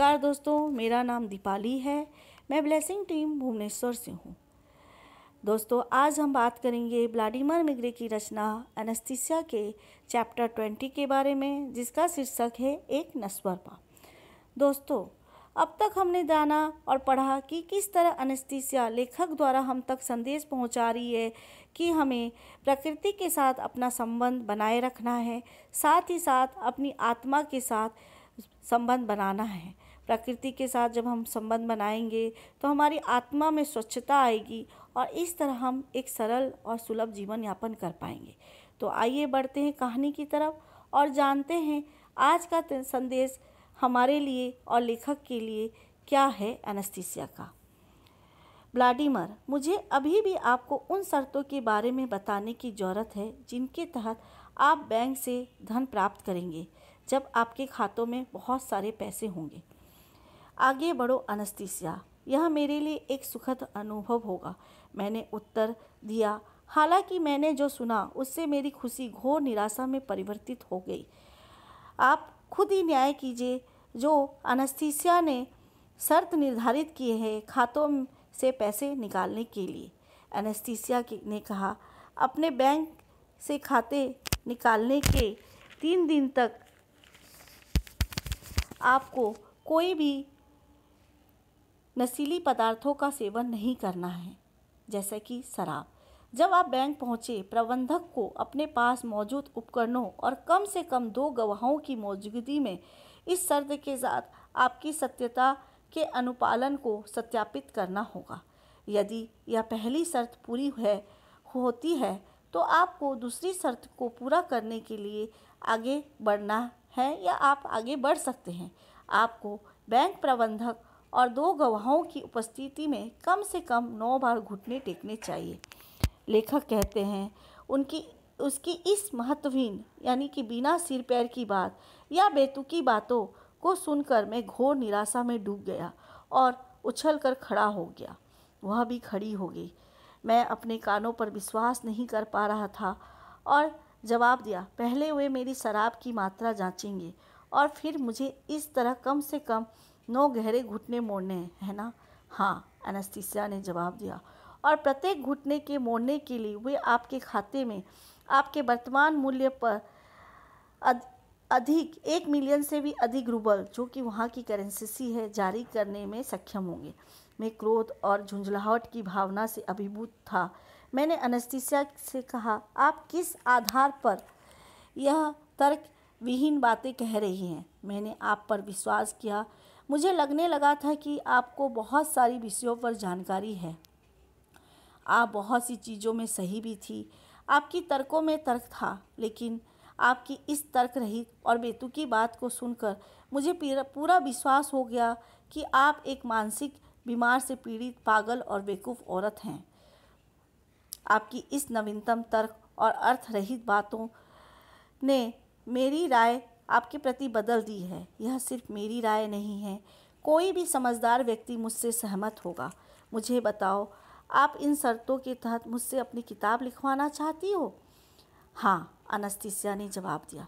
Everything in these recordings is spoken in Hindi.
नमस्कार दोस्तों मेरा नाम दीपाली है मैं ब्लेसिंग टीम भुवनेश्वर से हूँ दोस्तों आज हम बात करेंगे ब्लाडिमर मिग्रे की रचना अनस्तिसिया के चैप्टर ट्वेंटी के बारे में जिसका शीर्षक है एक नस्वरपा दोस्तों अब तक हमने जाना और पढ़ा कि किस तरह अनस्तिसिया लेखक द्वारा हम तक संदेश पहुंचा रही है कि हमें प्रकृति के साथ अपना संबंध बनाए रखना है साथ ही साथ अपनी आत्मा के साथ संबंध बनाना है प्रकृति के साथ जब हम संबंध बनाएंगे तो हमारी आत्मा में स्वच्छता आएगी और इस तरह हम एक सरल और सुलभ जीवन यापन कर पाएंगे तो आइए बढ़ते हैं कहानी की तरफ और जानते हैं आज का संदेश हमारे लिए और लेखक के लिए क्या है एनेस्थीसिया का ब्लाडिमर मुझे अभी भी आपको उन शर्तों के बारे में बताने की ज़रूरत है जिनके तहत आप बैंक से धन प्राप्त करेंगे जब आपके खातों में बहुत सारे पैसे होंगे आगे बढ़ो अनस्तीसिया यह मेरे लिए एक सुखद अनुभव होगा मैंने उत्तर दिया हालांकि मैंने जो सुना उससे मेरी खुशी घोर निराशा में परिवर्तित हो गई आप खुद ही न्याय कीजिए जो अनस्थिसिया ने शर्त निर्धारित किए हैं खातों से पैसे निकालने के लिए अनस्थिसिया ने कहा अपने बैंक से खाते निकालने के तीन दिन तक आपको कोई भी नशीली पदार्थों का सेवन नहीं करना है जैसे कि शराब जब आप बैंक पहुँचे प्रबंधक को अपने पास मौजूद उपकरणों और कम से कम दो गवाहों की मौजूदगी में इस शर्त के साथ आपकी सत्यता के अनुपालन को सत्यापित करना होगा यदि यह पहली शर्त पूरी है होती है तो आपको दूसरी शर्त को पूरा करने के लिए आगे बढ़ना है या आप आगे बढ़ सकते हैं आपको बैंक प्रबंधक और दो गवाहों की उपस्थिति में कम से कम नौ बार घुटने टेकने चाहिए लेखक कहते हैं उनकी उसकी इस महत्वहीन यानी कि बिना सिर पैर की बात या बेतुकी बातों को सुनकर मैं घोर निराशा में डूब गया और उछल कर खड़ा हो गया वह भी खड़ी हो गई मैं अपने कानों पर विश्वास नहीं कर पा रहा था और जवाब दिया पहले वे मेरी शराब की मात्रा जांचेंगे और फिर मुझे इस तरह कम से कम नौ गहरे घुटने मोड़ने है ना हाँ एनेस्थीसिया ने जवाब दिया और प्रत्येक घुटने के मोड़ने के लिए वे आपके खाते में आपके वर्तमान मूल्य पर अधिक एक मिलियन से भी अधिक रूबल जो कि वहाँ की करेंसी है जारी करने में सक्षम होंगे मैं क्रोध और झुंझलाहट की भावना से अभिभूत था मैंने अनस्तिसिया से कहा आप किस आधार पर यह तर्क विहीन बातें कह रही हैं मैंने आप पर विश्वास किया मुझे लगने लगा था कि आपको बहुत सारी विषयों पर जानकारी है आप बहुत सी चीज़ों में सही भी थी आपकी तर्कों में तर्क था लेकिन आपकी इस तर्क रहित और बेतुकी बात को सुनकर मुझे पूरा विश्वास हो गया कि आप एक मानसिक बीमार से पीड़ित पागल और बेकूफ़ औरत हैं आपकी इस नवीनतम तर्क और अर्थ रहित बातों ने मेरी राय आपके प्रति बदल दी है यह सिर्फ मेरी राय नहीं है कोई भी समझदार व्यक्ति मुझसे सहमत होगा मुझे बताओ आप इन शर्तों के तहत मुझसे अपनी किताब लिखवाना चाहती हो हाँ अनस्तिसिया ने जवाब दिया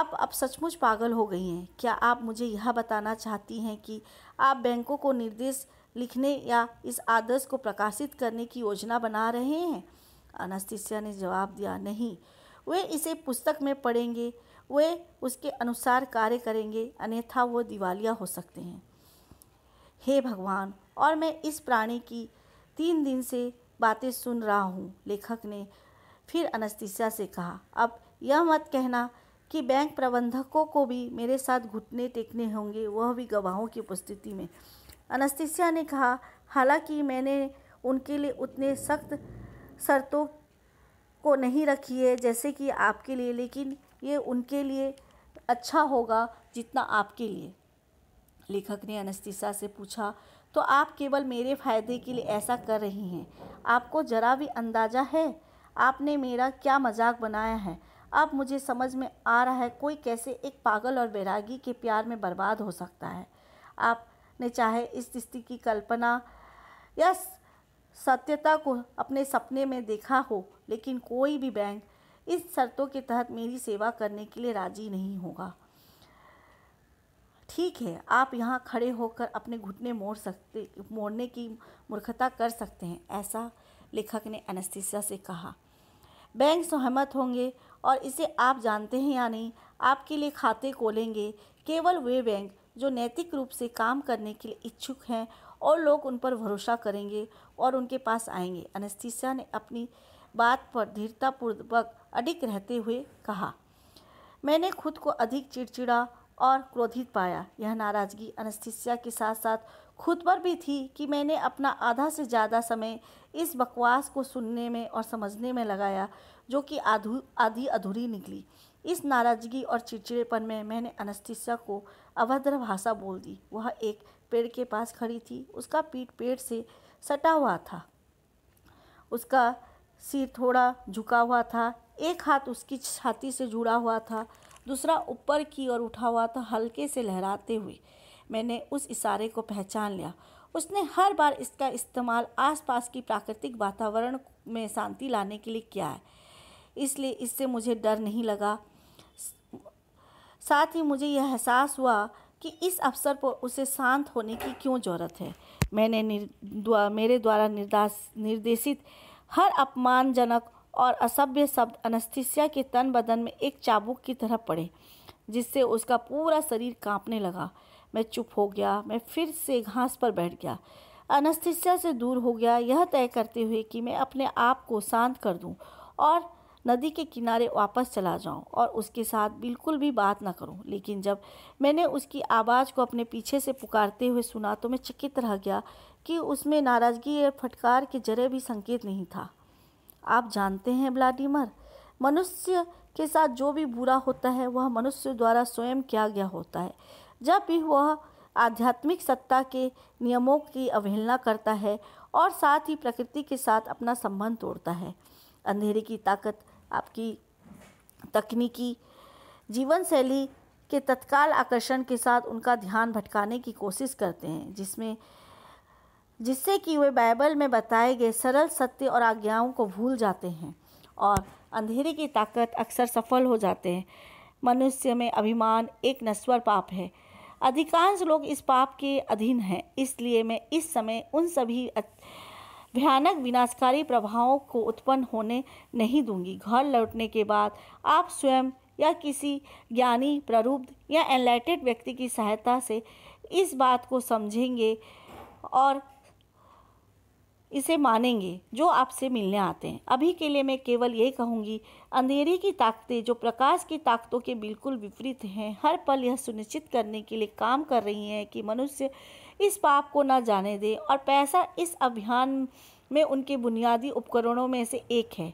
आप अब सचमुच पागल हो गई हैं क्या आप मुझे यह बताना चाहती हैं कि आप बैंकों को निर्देश लिखने या इस आदर्श को प्रकाशित करने की योजना बना रहे हैं अनस्तिसिया ने जवाब दिया नहीं वे इसे पुस्तक में पढ़ेंगे वे उसके अनुसार कार्य करेंगे अन्यथा वो दिवालिया हो सकते हैं हे भगवान और मैं इस प्राणी की तीन दिन से बातें सुन रहा हूँ लेखक ने फिर अनस्तिसा से कहा अब यह मत कहना कि बैंक प्रबंधकों को भी मेरे साथ घुटने टेकने होंगे वह भी गवाहों की उपस्थिति में अनस्तिसिया ने कहा हालांकि मैंने उनके लिए उतने सख्त शर्तों को नहीं रखी है जैसे कि आपके लिए लेकिन ये उनके लिए अच्छा होगा जितना आपके लिए लेखक ने अनस्तिसा से पूछा तो आप केवल मेरे फायदे के लिए ऐसा कर रही हैं आपको जरा भी अंदाज़ा है आपने मेरा क्या मजाक बनाया है अब मुझे समझ में आ रहा है कोई कैसे एक पागल और बैरागी के प्यार में बर्बाद हो सकता है आपने चाहे इस स्थिति की कल्पना यस सत्यता को अपने सपने में देखा हो लेकिन कोई भी बैंक इस शर्तों के तहत मेरी सेवा करने के लिए राजी नहीं होगा ठीक है आप यहाँ खड़े होकर अपने घुटने मोड़ सकते मोड़ने की मूर्खता कर सकते हैं ऐसा लेखक ने अनस्तीसा से कहा बैंक सहमत होंगे और इसे आप जानते हैं या नहीं आपके लिए खाते खोलेंगे केवल वे बैंक जो नैतिक रूप से काम करने के लिए इच्छुक हैं और लोग उन पर भरोसा करेंगे और उनके पास आएंगे अनस्थिसा ने अपनी बात पर धीरतापूर्वक अडिक रहते हुए कहा मैंने खुद को अधिक चिड़चिड़ा और क्रोधित पाया यह नाराज़गी अनस्थिसिया के साथ साथ खुद पर भी थी कि मैंने अपना आधा से ज़्यादा समय इस बकवास को सुनने में और समझने में लगाया जो कि आधु आधी अधूरी निकली इस नाराज़गी और चिड़चिड़ेपन में मैंने अनस्थिसिया को अभद्र भाषा बोल दी वह एक पेड़ के पास खड़ी थी उसका पीठ पेड़ से सटा हुआ था उसका सिर थोड़ा झुका हुआ था एक हाथ उसकी छाती से जुड़ा हुआ था दूसरा ऊपर की ओर उठा हुआ था हल्के से लहराते हुए मैंने उस इशारे को पहचान लिया उसने हर बार इसका इस्तेमाल आसपास की प्राकृतिक वातावरण में शांति लाने के लिए किया है इसलिए इससे मुझे डर नहीं लगा साथ ही मुझे यह एहसास हुआ कि इस अवसर पर उसे शांत होने की क्यों ज़रूरत है मैंने द्वा, मेरे द्वारा निर्दास निर्देशित हर अपमानजनक और असभ्य शब्द अनस्थिसिया के तन बदन में एक चाबुक की तरह पड़े जिससे उसका पूरा शरीर कांपने लगा मैं चुप हो गया मैं फिर से घास पर बैठ गया अनस्थिसिया से दूर हो गया यह तय करते हुए कि मैं अपने आप को शांत कर दूं और नदी के किनारे वापस चला जाऊं और उसके साथ बिल्कुल भी बात ना करूं लेकिन जब मैंने उसकी आवाज़ को अपने पीछे से पुकारते हुए सुना तो मैं चकित रह गया कि उसमें नाराज़गी या फटकार के जरे भी संकेत नहीं था आप जानते हैं ब्लाडिमर मनुष्य के साथ जो भी बुरा होता है वह मनुष्य द्वारा स्वयं किया गया होता है जब भी वह आध्यात्मिक सत्ता के नियमों की अवहेलना करता है और साथ ही प्रकृति के साथ अपना संबंध तोड़ता है अंधेरे की ताकत आपकी तकनीकी जीवन शैली के तत्काल आकर्षण के साथ उनका ध्यान भटकाने की कोशिश करते हैं जिसमें जिससे कि वे बाइबल में बताए गए सरल सत्य और आज्ञाओं को भूल जाते हैं और अंधेरे की ताकत अक्सर सफल हो जाते हैं मनुष्य में अभिमान एक नस्वर पाप है अधिकांश लोग इस पाप के अधीन हैं इसलिए मैं इस समय उन सभी भयानक विनाशकारी प्रभावों को उत्पन्न होने नहीं दूंगी घर लौटने के बाद आप स्वयं या किसी ज्ञानी प्ररुब्ध या एनलाइटेड व्यक्ति की सहायता से इस बात को समझेंगे और इसे मानेंगे जो आपसे मिलने आते हैं अभी के लिए मैं केवल यही कहूँगी अंधेरे की ताकतें जो प्रकाश की ताकतों के बिल्कुल विपरीत हैं हर पल यह सुनिश्चित करने के लिए काम कर रही हैं कि मनुष्य इस पाप को न जाने दें और पैसा इस अभियान में उनके बुनियादी उपकरणों में से एक है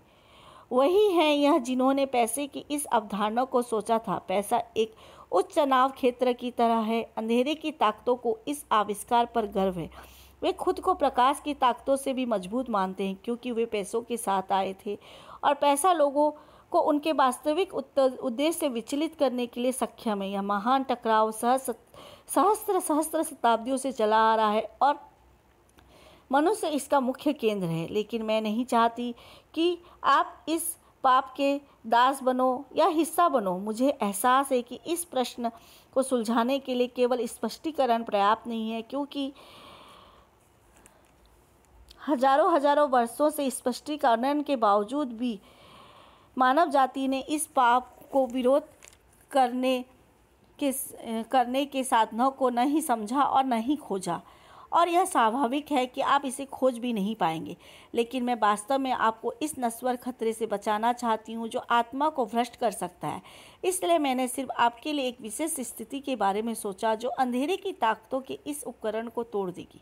वही हैं यह जिन्होंने पैसे की इस अवधारणा को सोचा था पैसा एक उच्च तनाव क्षेत्र की तरह है अंधेरे की ताकतों को इस आविष्कार पर गर्व है वे खुद को प्रकाश की ताकतों से भी मजबूत मानते हैं क्योंकि वे पैसों के साथ आए थे और पैसा लोगों को उनके वास्तविक उद्देश्य से विचलित करने के लिए सक्षम है यह महान टकराव सहस्त्र सहस्त्र सहस्त्र शताब्दियों से चला आ रहा है और मनुष्य इसका मुख्य केंद्र है लेकिन मैं नहीं चाहती कि आप इस पाप के दास बनो या हिस्सा बनो मुझे एहसास है कि इस प्रश्न को सुलझाने के लिए केवल स्पष्टीकरण पर्याप्त नहीं है क्योंकि हजारों हजारों वर्षों से स्पष्टीकरण के बावजूद भी मानव जाति ने इस पाप को विरोध करने के करने के साधनों को नहीं समझा और नहीं खोजा और यह स्वाभाविक है कि आप इसे खोज भी नहीं पाएंगे लेकिन मैं वास्तव में आपको इस नस्वर खतरे से बचाना चाहती हूँ जो आत्मा को भ्रष्ट कर सकता है इसलिए मैंने सिर्फ आपके लिए एक विशेष स्थिति के बारे में सोचा जो अंधेरे की ताकतों के इस उपकरण को तोड़ देगी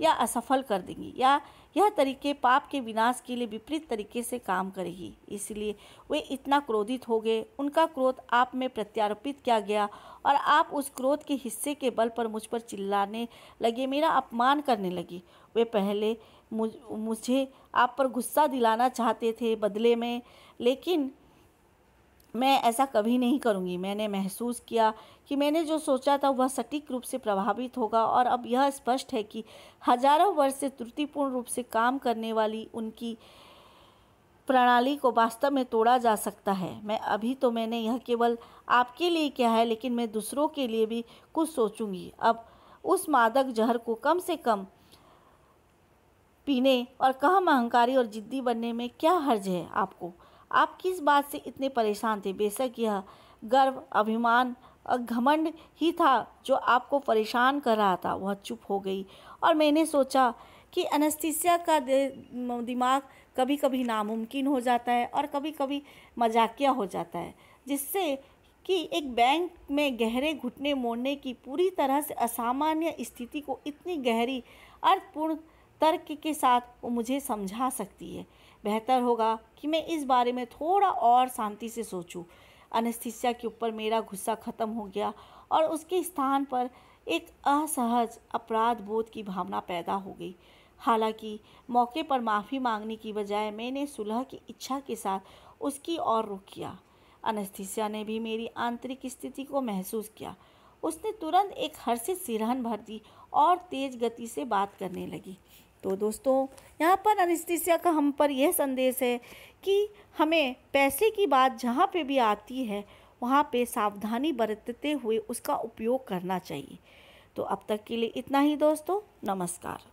या असफल कर देंगी या यह तरीके पाप के विनाश के लिए विपरीत तरीके से काम करेगी इसलिए वे इतना क्रोधित हो गए उनका क्रोध आप में प्रत्यारोपित किया गया और आप उस क्रोध के हिस्से के बल पर मुझ पर चिल्लाने लगे मेरा अपमान करने लगे वे पहले मुझे आप पर गुस्सा दिलाना चाहते थे बदले में लेकिन मैं ऐसा कभी नहीं करूंगी मैंने महसूस किया कि मैंने जो सोचा था वह सटीक रूप से प्रभावित होगा और अब यह स्पष्ट है कि हजारों वर्ष से त्रुटिपूर्ण रूप से काम करने वाली उनकी प्रणाली को वास्तव में तोड़ा जा सकता है मैं अभी तो मैंने यह केवल आपके लिए किया है लेकिन मैं दूसरों के लिए भी कुछ सोचूंगी अब उस मादक जहर को कम से कम पीने और कहाँ अहंकारी और जिद्दी बनने में क्या हर्ज है आपको आप किस बात से इतने परेशान थे बेशक यह गर्व अभिमान और घमंड ही था जो आपको परेशान कर रहा था वह चुप हो गई और मैंने सोचा कि अनस्थिसिया का दिमाग कभी कभी नामुमकिन हो जाता है और कभी कभी मजाकिया हो जाता है जिससे कि एक बैंक में गहरे घुटने मोड़ने की पूरी तरह से असामान्य स्थिति को इतनी गहरी अर्थपूर्ण तर्क के साथ वो मुझे समझा सकती है बेहतर होगा कि मैं इस बारे में थोड़ा और शांति से सोचूं अनस्थिसिया के ऊपर मेरा गुस्सा खत्म हो गया और उसके स्थान पर एक असहज अपराध बोध की भावना पैदा हो गई हालांकि मौके पर माफ़ी मांगने की बजाय मैंने सुलह की इच्छा के साथ उसकी ओर रुख किया अनस्थिसिया ने भी मेरी आंतरिक स्थिति को महसूस किया उसने तुरंत एक हर्षित सिरहन भर दी और तेज गति से बात करने लगी तो दोस्तों यहाँ पर अनिस्तिया का हम पर यह संदेश है कि हमें पैसे की बात जहाँ पे भी आती है वहाँ पे सावधानी बरतते हुए उसका उपयोग करना चाहिए तो अब तक के लिए इतना ही दोस्तों नमस्कार